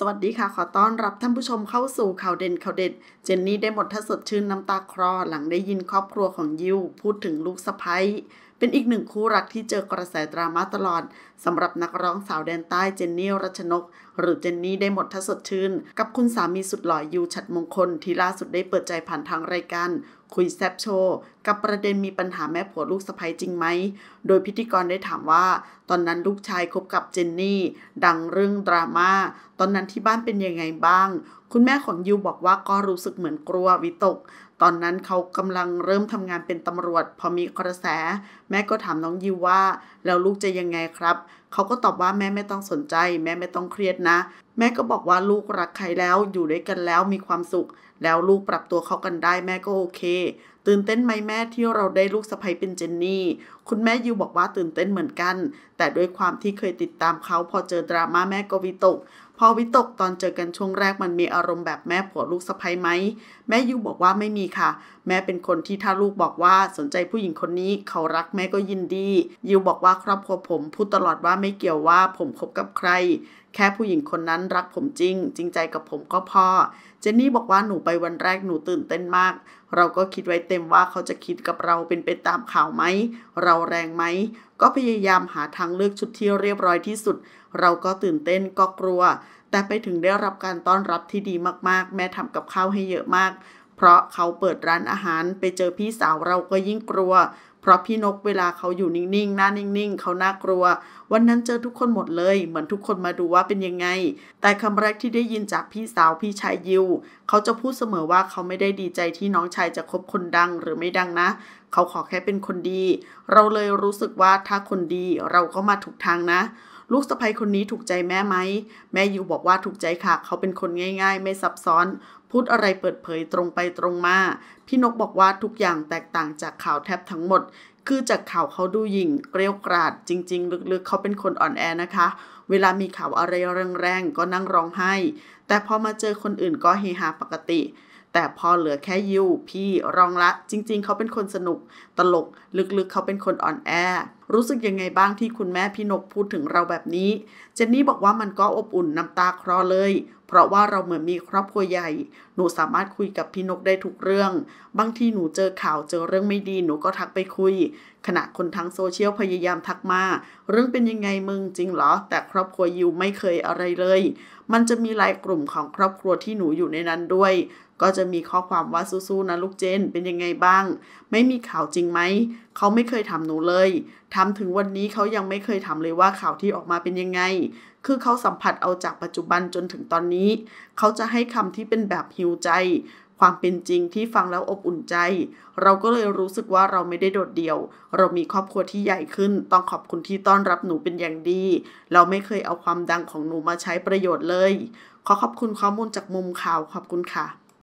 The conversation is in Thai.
สวัสดีค่ะ ขอต้อนรับท่านผู้ชมเข้าสู่ข่าวเด่นข่าวเด็ด เจนนี่ได้หมดทัศสดชื่นน้ำตาคลอหลังได้ยินครอบครัวของยิวพูดถึงลูกสะใภ้เป็นอีกหนึ่งคู่รักที่เจอกระแสดราม่าตลอดสำหรับนักร้องสาวแดนใต้เจนนี่ รัชนก หรือเจนนี่ได้หมดทัศชื่น กับคุณสามีสุดหล่อยูชัดมงคล ที่ล่าสุดได้เปิดใจผ่านทางรายการคุยแซบโชว์ กับประเด็นมีปัญหาแม่ผัวลูกสะใภ้จริงไหม โดยพิธีกรได้ถามว่า ตอนนั้นลูกชายคบกับเจนนี่ ดังเรื่องดรามา่าตอนนั้นที่บ้านเป็นยังไงบ้างคุณแม่ของยูบอกว่าก็รู้สึกเหมือนกลัววิตก ตอนนั้นเขากำลังเริ่มทำงานเป็นตำรวจพอมีกระแสแม่ก็ถามน้องยูว่า แล้วลูกจะยังไงครับเขาก็ตอบว่าแม่ไม่ต้องสนใจ แม่ไม่ต้องเครียดนะ แม่ก็บอกว่าลูกรักใครแล้วอยู่ด้วยกันแล้วมีความสุข แล้วลูกปรับตัวเข้ากันได้แม่ก็โอเค ตื่นเต้นไหมแม่ที่เราได้ลูกสะใภ้เป็นเจนนี่ คุณแม่ยูบอกว่าตื่นเต้นเหมือนกัน แต่ด้วยความที่เคยติดตามเขาพอเจอดราม่าแม่ก็วิตก พอวิตกตอนเจอกันช่วงแรกมันมีอารมณ์แบบแม่ผัวลูกสะใภ้ไหมแม่ยูบอกว่าไม่มีค่ะ แม่เป็นคนที่ถ้าลูกบอกว่าสนใจผู้หญิงคนนี้เขารักแม่ก็ยินดียูบอกว่าครอบครัวผมพูดตลอดว่าไม่เกี่ยวว่าผมคบกับใคร แค่ผู้หญิงคนนั้นรักผมจริง จริงใจกับผมก็พอเจนนี่บอกว่าหนูไปวันแรกหนูตื่นเต้นมาก เราก็คิดไว้เต็มว่าเขาจะคิดกับเราเป็นไปตามข่าวไหมเราแรงไหมก็พยายามหาทางเลือกชุดที่เรียบร้อยที่สุด เราก็ตื่นเต้นก็กลัว แต่ไปถึงได้รับการต้อนรับที่ดีมากๆ แม่ทำกับข้าวให้เยอะมากเพราะเขาเปิดร้านอาหารไปเจอพี่สาวเราก็ยิ่งกลัว เพราะพี่นกเวลาเขาอยู่นิ่งๆ หน้านิ่งๆ เขาน่ากลัว วันนั้นเจอทุกคนหมดเลย เหมือนทุกคนมาดูว่าเป็นยังไง แต่คำแรกที่ได้ยินจากพี่สาวพี่ชายยิวเขาจะพูดเสมอว่าเขาไม่ได้ดีใจที่น้องชายจะคบคนดังหรือไม่ดังนะ เขาขอแค่เป็นคนดี เราเลยรู้สึกว่าถ้าคนดีเราก็มาถูกทางนะลูกสะใภ้คนนี้ถูกใจแม่ไหม แม่ยูบอกว่าถูกใจค่ะเขาเป็นคนง่ายๆ ไม่ซับซ้อน พูดอะไรเปิดเผยตรงไปตรงมา พี่นกบอกว่าทุกอย่างแตกต่างจากข่าวแทบทั้งหมด คือจากข่าวเขาดูหยิ่งเกลียวกราด จริงๆ ลึกๆ เขาเป็นคนอ่อนแอนะคะ เวลามีข่าวอะไรแรงๆ ก็นั่งร้องไห้ แต่พอมาเจอคนอื่นก็เฮฮาปกติ แต่พอเหลือแค่ยู พี่รองละ จริงๆ เขาเป็นคนสนุก ตลก ลึกๆ เขาเป็นคนอ่อนแอรู้สึกยังไงบ้างที่คุณแม่พี่นกพูดถึงเราแบบนี้ เจนนี่บอกว่ามันก็อบอุ่นน้ำตาคลอเลย เพราะว่าเราเหมือนมีครอบครัวใหญ่ หนูสามารถคุยกับพี่นกได้ทุกเรื่อง บางทีหนูเจอข่าวเจอเรื่องไม่ดีหนูก็ทักไปคุย ขณะคนทั้งโซเชียลพยายามทักมา เรื่องเป็นยังไงมึงจริงเหรอ แต่ครอบครัวยิวไม่เคยอะไรเลย มันจะมีไลายกลุ่มของครอบครัวที่หนูอยู่ในนั้นด้วย ก็จะมีข้อความว่าสู้ๆนะลูกเจน เป็นยังไงบ้าง ไม่มีข่าวจริงไหมเขาไม่เคยถามหนูเลยถามถึงวันนี้เขายังไม่เคยถามเลยว่าข่าวที่ออกมาเป็นยังไง คือเขาสัมผัสเอาจากปัจจุบันจนถึงตอนนี้ เขาจะให้คำที่เป็นแบบหิวใจ ความเป็นจริงที่ฟังแล้วอบอุ่นใจ เราก็เลยรู้สึกว่าเราไม่ได้โดดเดี่ยว เรามีครอบครัวที่ใหญ่ขึ้น ต้องขอบคุณที่ต้อนรับหนูเป็นอย่างดี เราไม่เคยเอาความดังของหนูมาใช้ประโยชน์เลย ขอขอบคุณข้อมูลจากมุมข่าวขอบคุณค่ะ